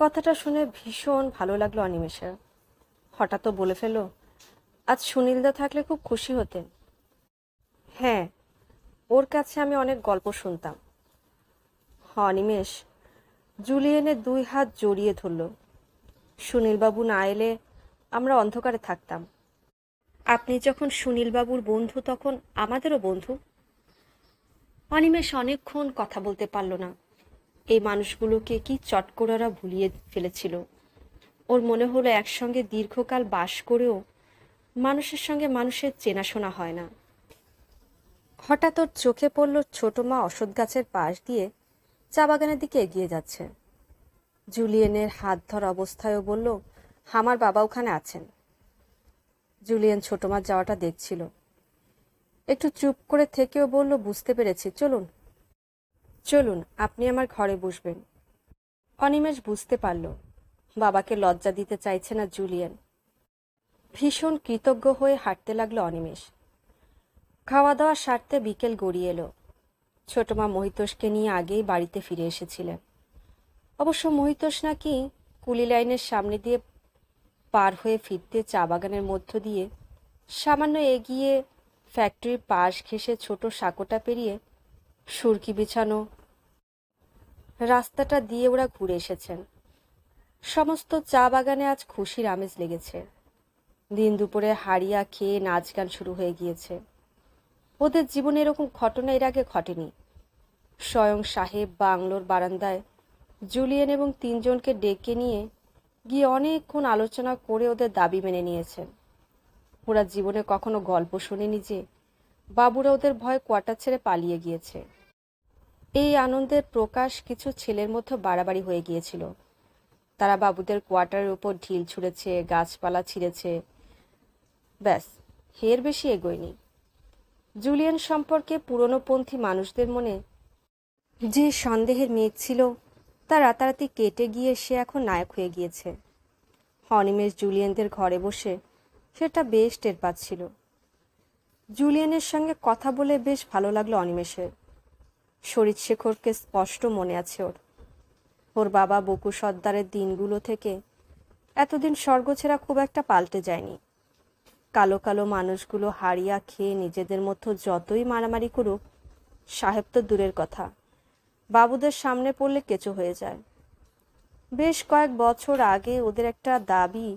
S1: কথাটা শুনে ভীষণ ভালো লাগলো অনিমেষের হঠাৎ বলে ফেলো আজ সুনীলদা থাকলে খুব খুশি হতেন হ্যাঁ ওর কাছে আমি অনেক গল্প শুনতাম অনিমেষ জুলিয়েনের দুই হাত জড়িয়ে ধরল সুনীলবাবু না এলে আমরা অন্ধকারে থাকতাম আপনি যখন সুনীলবাবুর বন্ধু তখন আমাদেরও বন্ধু অনিমেষ অনেকক্ষণ কথা বলতে পারল না এই মানুষগুলোকে কি চটকোরারা ভুলিয়ে ফেলেছিল ওর মনে হলো একসঙ্গে দীর্ঘকাল বাস করেও মানুষের সঙ্গে মানুষের চেনাশোনা হয় না হঠাৎ ওর চোখে পড়ল ছোট মা অসৎ গাছের পাশ দিয়ে চা বাগানের দিকে এগিয়ে যাচ্ছে জুলিয়েনের হাত ধর অবস্থায়ও বলল হামার বাবা ওখানে আছেন জুলিয়েন ছোট মার যাওয়াটা দেখছিল একটু চুপ করে থেকেও বলল বুঝতে পেরেছি চলুন চলুন আপনি আমার ঘরে বসবেন অনিমেষ বুঝতে পারল বাবাকে লজ্জা দিতে চাইছে না জুলিয়েন ভীষণ কৃতজ্ঞ হয়ে হাঁটতে লাগলো অনিমেষ খাওয়া দাওয়া সারতে বিকেল গড়িয়ে এলো ছোট মা মহিতোষকে নিয়ে আগেই বাড়িতে ফিরে এসেছিলেন অবশ্য মহিতোষ নাকি কুলি লাইনের সামনে দিয়ে পার হয়ে ফিরতে চা বাগানের মধ্য দিয়ে সামান্য এগিয়ে ফ্যাক্টরির পাশ ঘেঁষে ছোট সাঁকোটা পেরিয়ে সুরকি বিছানো রাস্তাটা দিয়ে ওরা ঘুরে এসেছেন সমস্ত চা বাগানে আজ খুশির আমেজ লেগেছে দিন দুপুরে হারিয়া খেয়ে নাচ গান শুরু হয়ে গিয়েছে ওদের জীবনে এরকম ঘটনা এর আগে ঘটেনি স্বয়ং সাহেব বাংলোর বারান্দায় জুলিয়েন এবং তিনজনকে ডেকে নিয়ে গিয়ে অনেকক্ষণ আলোচনা করে ওদের দাবি মেনে নিয়েছেন ওরা জীবনে কখনো গল্প শুনেনি যে বাবুরা ওদের ভয় কোয়ার্টার ছেড়ে পালিয়ে গিয়েছে এই আনন্দের প্রকাশ কিছু ছেলের মধ্যে বাড়াবাড়ি হয়ে গিয়েছিল তারা বাবুদের কোয়ার্টারের উপর ঢিল ছুঁড়েছে গাছপালা ছিঁড়েছে ব্যাস হের বেশি এগোয়নি জুলিয়ান সম্পর্কে পুরনোপন্থী মানুষদের মনে যে সন্দেহের মেয়ে ছিল তা রাতারাতি কেটে গিয়ে সে এখন নায়ক হয়ে গিয়েছে অনিমেষ জুলিয়ানদের ঘরে বসে সেটা বেশ টের পাচ্ছিল জুলিয়ানের সঙ্গে কথা বলে বেশ ভালো লাগলো অনিমেষের শরীর শেখরকে স্পষ্ট মনে আছে ওর ওর বাবা বকু সর্দারের দিনগুলো থেকে এতদিন স্বর্গ ছেড়া খুব একটা পাল্টে যায়নি কালো কালো মানুষগুলো হারিয়া খেয়ে নিজেদের মতো যতই মারামারি করুক সাহেব তো দূরের কথা বাবুদের সামনে পড়লে কেঁচো হয়ে যায় বেশ কয়েক বছর আগে ওদের একটা দাবি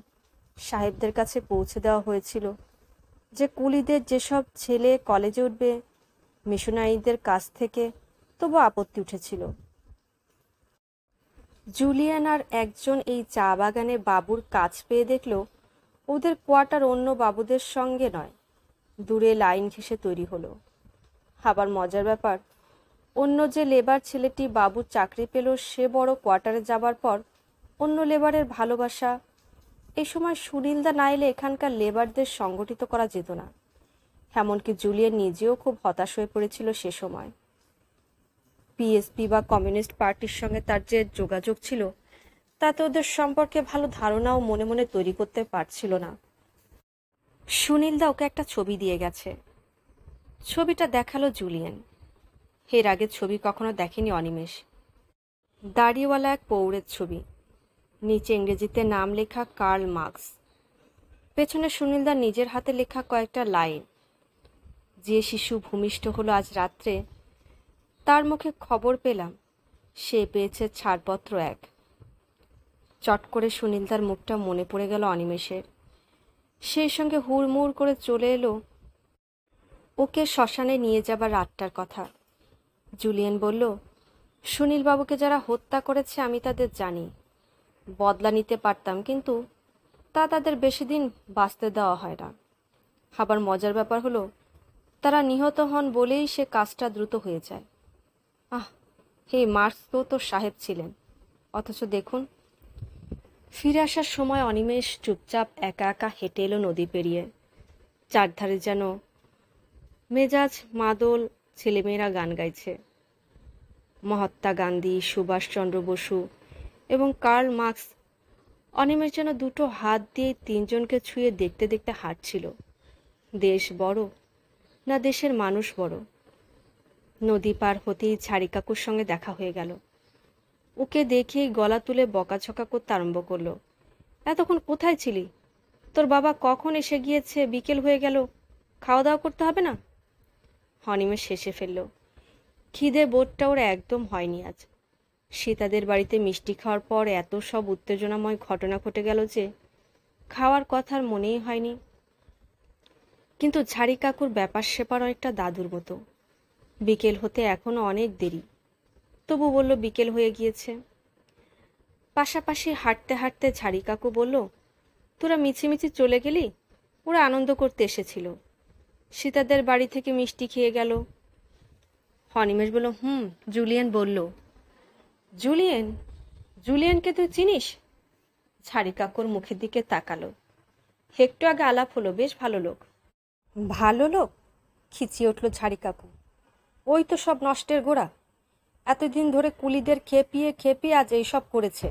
S1: সাহেবদের কাছে পৌঁছে দেওয়া হয়েছিল যে কুলিদের যেসব ছেলে কলেজে উঠবে মিশনারিদের কাছ থেকে তবু আপত্তি উঠেছিল জুলিয়ান আর একজন এই চা বাগানে বাবুর কাজ পেয়ে দেখলো ওদের কোয়ার্টার অন্য বাবুদের সঙ্গে নয় দূরে লাইন ঘেসে তৈরি হলো আবার মজার ব্যাপার অন্য যে লেবার ছেলেটি বাবুর চাকরি পেল সে বড় কোয়ার্টারে যাবার পর অন্য লেবারের ভালোবাসা এ সময় সুনীলদা না এলে এখানকার লেবারদের সংগঠিত করা যেত না এমনকি জুলিয়া নিজেও খুব হতাশ হয়ে পড়েছিল সে সময় পিএসপি বা কমিউনিস্ট পার্টির সঙ্গে তার যে যোগাযোগ ছিল তাতে ওদের সম্পর্কে ভালো ধারণাও মনে মনে তৈরি করতে পারছিল না সুনীলদা ওকে একটা ছবি দিয়ে গেছে ছবিটা দেখালো জুলিয়ান এর আগে ছবি কখনো দেখেনি অনিমেষ দাড়িওয়ালা এক পৌরের ছবি নিচে ইংরেজিতে নাম লেখা কার্ল মার্কস পেছনে সুনীলদা নিজের হাতে লেখা কয়েকটা লাইন যে শিশু ভূমিষ্ঠ হলো আজ রাত্রে তার মুখে খবর পেলাম সে পেয়েছে ছাড়পত্র এক চট করে সুনীল তার মুখটা মনে পড়ে গেল অনিমেষের সেই সঙ্গে হুড়মুড় করে চলে এলো ওকে শ্মশানে নিয়ে যাবার রাতটার কথা জুলিয়ান বলল সুনীলবাবুকে যারা হত্যা করেছে আমি তাদের জানি বদলা নিতে পারতাম কিন্তু তা তাদের বেশি দিন বাঁচতে দেওয়া হয় না আবার মজার ব্যাপার হলো তারা নিহত হন বলেই সে কাজটা দ্রুত হয়ে যায় আহ হে মার্স তো তোর সাহেব ছিলেন অথচ দেখুন ফিরে আসার সময় অনিমেষ চুপচাপ একা একা হেঁটে এলো নদী পেরিয়ে চারধারে যেন মেজাজ মাদল ছেলেমেয়েরা গান গাইছে মহাত্মা গান্ধী সুভাষচন্দ্র বসু এবং কার্ল মার্কস অনিমেষ যেন দুটো হাত দিয়ে তিনজনকে ছুঁয়ে দেখতে দেখতে হাঁটছিল দেশ বড় না দেশের মানুষ বড় নদী পার হতেই কাকুর সঙ্গে দেখা হয়ে গেল ওকে দেখেই গলা তুলে বকাছকা করতে আরম্ভ করলো এতক্ষণ কোথায় ছিলি তোর বাবা কখন এসে গিয়েছে বিকেল হয়ে গেল খাওয়া দাওয়া করতে হবে না হনিমে শেষে ফেলল খিদে বোটটা ওর একদম হয়নি আজ সীতাদের বাড়িতে মিষ্টি খাওয়ার পর এত সব উত্তেজনাময় ঘটনা ঘটে গেল যে খাওয়ার কথার মনেই হয়নি কিন্তু ঝাড়ি কাকুর ব্যাপার সেপার অনেকটা দাদুর মতো বিকেল হতে এখনও অনেক দেরি তবু বলল বিকেল হয়ে গিয়েছে পাশাপাশি হাঁটতে হাঁটতে ঝাড়ি কাকু বলল তোরা মিছিমিছি চলে গেলি ওরা আনন্দ করতে এসেছিল সীতাদের বাড়ি থেকে মিষ্টি খেয়ে গেল হনিমেশ বলল হুম জুলিয়ান বলল জুলিয়ান জুলিয়ানকে তুই চিনিস ঝাড়ি কাকুর মুখের দিকে তাকালো একটু আগে আলাপ হলো বেশ ভালো লোক ভালো লোক খিচিয়ে উঠল ঝাড়ি কাকু ওই তো সব নষ্টের গোড়া এতদিন ধরে কুলিদের খেপিয়ে খেপিয়ে আজ এইসব করেছে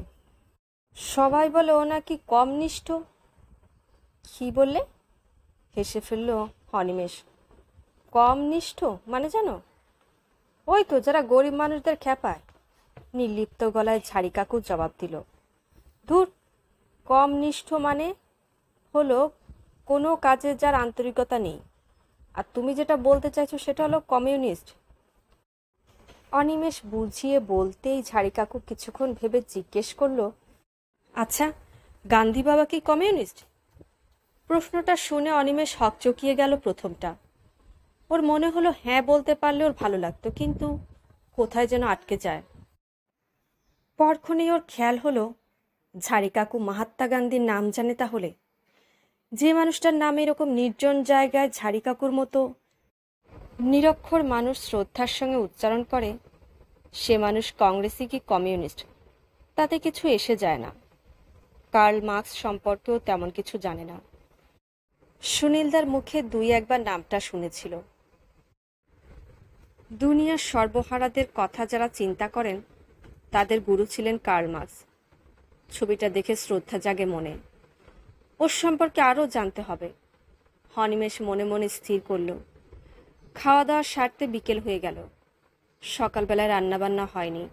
S1: সবাই বলে ও নাকি কম নিষ্ঠ কি বললে হেসে ফেলল অনিমেষ কম নিষ্ঠ মানে জানো ওই তো যারা গরিব মানুষদের খেপায় নির্লিপ্ত গলায় ঝাড়ি কাকু জবাব দিল ধুর কম নিষ্ঠ মানে হলো কোনো কাজে যার আন্তরিকতা নেই আর তুমি যেটা বলতে চাইছো সেটা হলো কমিউনিস্ট অনিমেষ বুঝিয়ে বলতেই ঝাড়ি কাকু কিছুক্ষণ ভেবে জিজ্ঞেস করল আচ্ছা গান্ধী বাবা কি কমিউনিস্ট প্রশ্নটা শুনে অনিমেষ হক চকিয়ে গেল প্রথমটা ওর মনে হলো হ্যাঁ বলতে পারলে ওর ভালো লাগতো কিন্তু কোথায় যেন আটকে যায় পরক্ষণে ওর খেয়াল হলো কাকু মহাত্মা গান্ধীর নাম জানে তাহলে যে মানুষটার নাম এরকম নির্জন জায়গায় কাকুর মতো নিরক্ষর মানুষ শ্রদ্ধার সঙ্গে উচ্চারণ করে সে মানুষ কংগ্রেসি কি কমিউনিস্ট তাতে কিছু এসে যায় না কার্ল মার্কস সম্পর্কেও তেমন কিছু জানে না সুনীলদার মুখে দুই একবার নামটা শুনেছিল দুনিয়ার সর্বহারাদের কথা যারা চিন্তা করেন তাদের গুরু ছিলেন কার্ল মার্কস ছবিটা দেখে শ্রদ্ধা জাগে মনে ওর সম্পর্কে আরও জানতে হবে হনিমেষ মনে মনে স্থির করলো খাওয়া দাওয়া সারতে বিকেল হয়ে গেল সকালবেলায় রান্নাবান্না হয়নি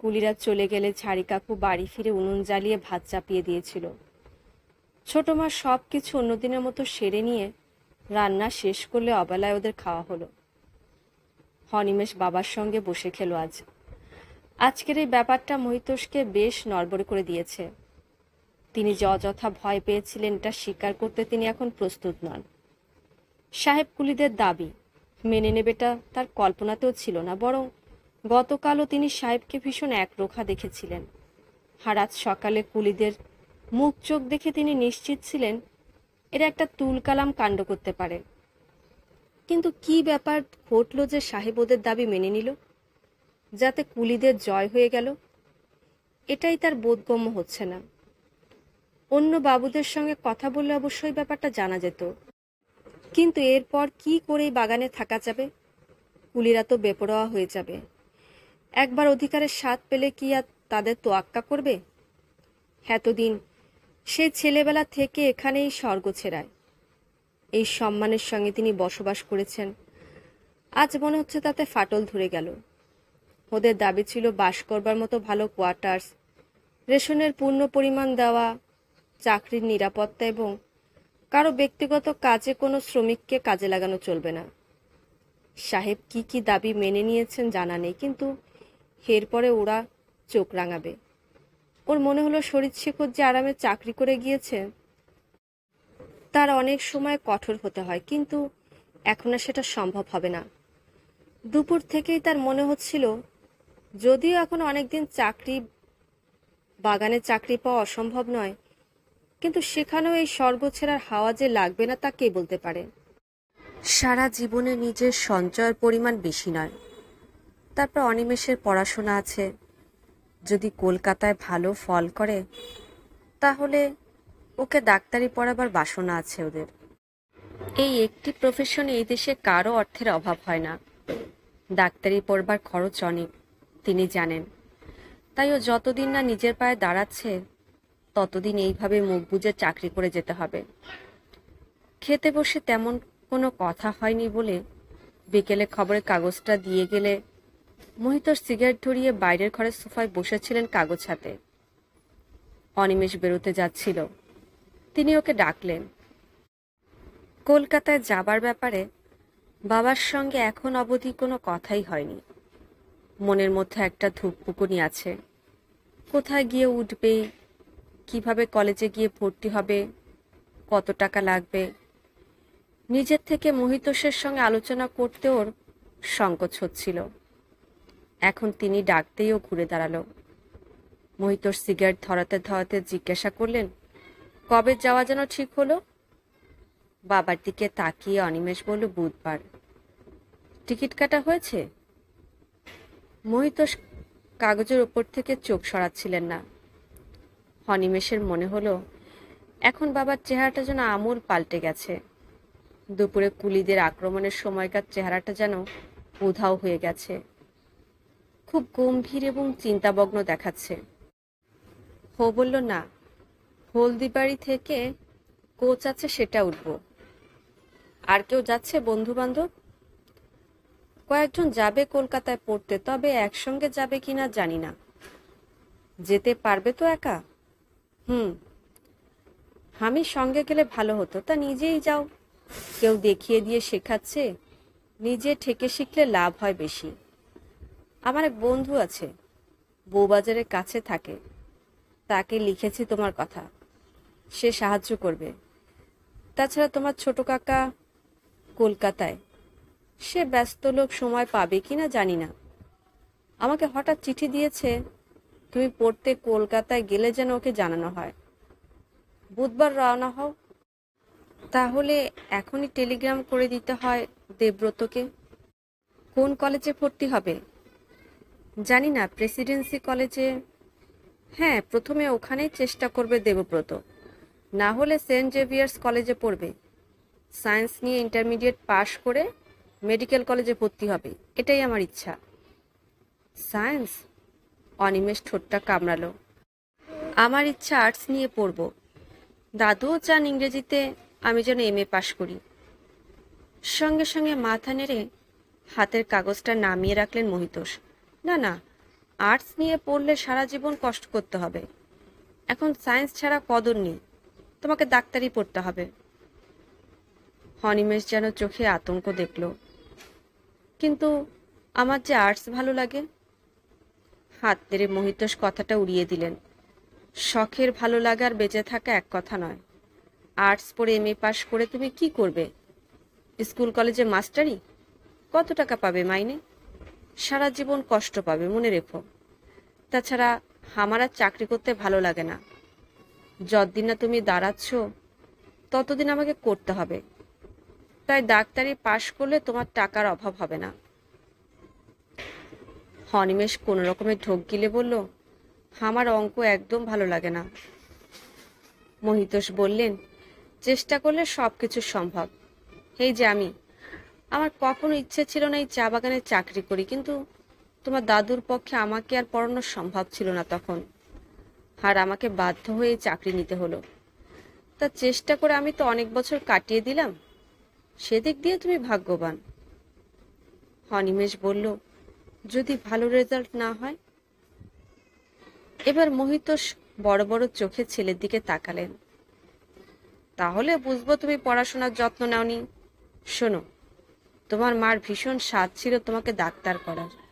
S1: কুলিরা চলে গেলে ঝাড়ি কাকু বাড়ি ফিরে উনুন জ্বালিয়ে ভাত চাপিয়ে দিয়েছিল ছোটো মা সব কিছু অন্যদিনের মতো সেরে নিয়ে রান্না শেষ করলে অবেলায় ওদের খাওয়া হলো হনিমেশ বাবার সঙ্গে বসে খেলো আজ আজকের এই ব্যাপারটা মহিতোষকে বেশ নড়বড়ে করে দিয়েছে তিনি যথা ভয় পেয়েছিলেন এটা স্বীকার করতে তিনি এখন প্রস্তুত নন সাহেব কুলিদের দাবি মেনে নেবেটা তার কল্পনাতেও ছিল না বরং গতকালও তিনি সাহেবকে ভীষণ একরোখা দেখেছিলেন আর আজ সকালে কুলিদের মুখ চোখ দেখে তিনি নিশ্চিত ছিলেন এরা একটা তুলকালাম কাণ্ড করতে পারে কিন্তু কি ব্যাপার ঘটল যে সাহেব ওদের দাবি মেনে নিল যাতে কুলিদের জয় হয়ে গেল এটাই তার বোধগম্য হচ্ছে না অন্য বাবুদের সঙ্গে কথা বললে অবশ্যই ব্যাপারটা জানা যেত কিন্তু এরপর কি করে বাগানে থাকা যাবে কুলিরা তো বেপরোয়া হয়ে যাবে একবার অধিকারের স্বাদ পেলে কি আর তাদের তোয়াক্কা করবে এতদিন সে ছেলেবেলা থেকে এখানেই স্বর্গ ছেড়ায় এই সম্মানের সঙ্গে তিনি বসবাস করেছেন আজ মনে হচ্ছে তাতে ফাটল ধরে গেল ওদের দাবি ছিল বাস করবার মতো ভালো কোয়ার্টার্স রেশনের পূর্ণ পরিমাণ দেওয়া চাকরির নিরাপত্তা এবং কারো ব্যক্তিগত কাজে কোনো শ্রমিককে কাজে লাগানো চলবে না সাহেব কি কি দাবি মেনে নিয়েছেন জানা নেই কিন্তু এরপরে ওরা চোখ রাঙাবে ওর মনে হলো শরীর শেখর যে আরামে চাকরি করে গিয়েছে তার অনেক সময় কঠোর হতে হয় কিন্তু এখন আর সেটা সম্ভব হবে না দুপুর থেকেই তার মনে হচ্ছিল যদিও এখন অনেকদিন চাকরি বাগানে চাকরি পাওয়া অসম্ভব নয় কিন্তু সেখানেও এই সর্বছেরার হাওয়া যে লাগবে না তা কে বলতে পারে সারা জীবনে নিজের সঞ্চয়ের পরিমাণ বেশি নয় তারপর অনিমেষের পড়াশোনা আছে যদি কলকাতায় ভালো ফল করে তাহলে ওকে ডাক্তারি পড়াবার বাসনা আছে ওদের এই একটি প্রফেশনে এই দেশে কারো অর্থের অভাব হয় না ডাক্তারি পড়বার খরচ অনেক তিনি জানেন তাই ও যতদিন না নিজের পায়ে দাঁড়াচ্ছে ততদিন এইভাবে মুখ বুঝে চাকরি করে যেতে হবে খেতে বসে তেমন কোনো কথা হয়নি বলে বিকেলে খবরের কাগজটা দিয়ে গেলে মহিতর সিগারেট ধরিয়ে বাইরের ঘরের সোফায় বসেছিলেন কাগজ হাতে অনিমেষ বেরোতে যাচ্ছিল তিনি ওকে ডাকলেন কলকাতায় যাবার ব্যাপারে বাবার সঙ্গে এখন অবধি কোনো কথাই হয়নি মনের মধ্যে একটা ধূপকুকুনি আছে কোথায় গিয়ে উঠবে কিভাবে কলেজে গিয়ে ভর্তি হবে কত টাকা লাগবে নিজের থেকে মহিতোষের সঙ্গে আলোচনা করতে ওর সংকোচ হচ্ছিল এখন তিনি ডাকতেইও ঘুরে দাঁড়ালো মহিতোষ সিগারেট ধরাতে ধরাতে জিজ্ঞাসা করলেন কবে যাওয়া যেন ঠিক হলো বাবার দিকে তাকিয়ে অনিমেষ বলল বুধবার টিকিট কাটা হয়েছে মহিতোষ কাগজের ওপর থেকে চোখ সরাচ্ছিলেন না হনিমেষের মনে হলো এখন বাবার চেহারাটা যেন আমূল পাল্টে গেছে দুপুরে কুলিদের আক্রমণের সময়কার চেহারাটা যেন উধাও হয়ে গেছে খুব গম্ভীর এবং চিন্তাবগ্ন দেখাচ্ছে হো বলল না হলদিবাড়ি থেকে কোচ আছে সেটা উঠব আর কেউ যাচ্ছে বন্ধু বান্ধব কয়েকজন যাবে কলকাতায় পড়তে তবে একসঙ্গে যাবে কিনা জানি না যেতে পারবে তো একা হুম হামির সঙ্গে গেলে ভালো হতো তা নিজেই যাও কেউ দেখিয়ে দিয়ে শেখাচ্ছে নিজে ঠেকে শিখলে লাভ হয় বেশি আমার এক বন্ধু আছে বউবাজারের কাছে থাকে তাকে লিখেছি তোমার কথা সে সাহায্য করবে তাছাড়া তোমার ছোট কাকা কলকাতায় সে ব্যস্ত লোক সময় পাবে কি না জানি না আমাকে হঠাৎ চিঠি দিয়েছে তুমি পড়তে কলকাতায় গেলে যেন ওকে জানানো হয় বুধবার রওনা হও তাহলে এখনই টেলিগ্রাম করে দিতে হয় দেবব্রতকে কোন কলেজে ভর্তি হবে জানি না প্রেসিডেন্সি কলেজে হ্যাঁ প্রথমে ওখানেই চেষ্টা করবে দেবব্রত না হলে সেন্ট জেভিয়ার্স কলেজে পড়বে সায়েন্স নিয়ে ইন্টারমিডিয়েট পাশ করে মেডিকেল কলেজে ভর্তি হবে এটাই আমার ইচ্ছা সায়েন্স অনিমেষ ঠোঁটটা কামড়ালো আমার ইচ্ছা আর্টস নিয়ে পড়ব দাদুও চান ইংরেজিতে আমি যেন এম এ পাশ করি সঙ্গে সঙ্গে মাথা নেড়ে হাতের কাগজটা নামিয়ে রাখলেন মহিতোষ না না আর্টস নিয়ে পড়লে সারা জীবন কষ্ট করতে হবে এখন সায়েন্স ছাড়া কদর নেই তোমাকে ডাক্তারি পড়তে হবে হনিমেশ যেন চোখে আতঙ্ক দেখল কিন্তু আমার যে আর্টস ভালো লাগে হাত নেড়ে মহিতোষ কথাটা উড়িয়ে দিলেন শখের ভালো লাগার বেঁচে থাকা এক কথা নয় আর্টস পড়ে এম এ পাশ করে তুমি কি করবে স্কুল কলেজে মাস্টারি কত টাকা পাবে মাইনে সারা জীবন কষ্ট পাবে মনে রেখো তাছাড়া আমার আর চাকরি করতে ভালো লাগে না যতদিন না তুমি দাঁড়াচ্ছ ততদিন আমাকে করতে হবে তাই ডাক্তারি পাশ করলে তোমার টাকার অভাব হবে না হনিমেষ কোনো রকমের ঢোক গিলে বলল আমার অঙ্ক একদম ভালো লাগে না মহিতোষ বললেন চেষ্টা করলে সব কিছু সম্ভব এই যে আমি আমার কখনো ইচ্ছে ছিল না এই চা বাগানে চাকরি করি কিন্তু তোমার দাদুর পক্ষে আমাকে আর পড়ানো সম্ভব ছিল না তখন আর আমাকে বাধ্য হয়ে চাকরি নিতে হলো তা চেষ্টা করে আমি তো অনেক বছর কাটিয়ে দিলাম সেদিক দিয়ে তুমি ভাগ্যবান হনিমেশ বলল যদি ভালো রেজাল্ট না হয় এবার মহিতোষ বড় বড় চোখে ছেলের দিকে তাকালেন তাহলে বুঝবো তুমি পড়াশোনার যত্ন নাওনি শোনো তোমার মার ভীষণ স্বাদ ছিল তোমাকে ডাক্তার করার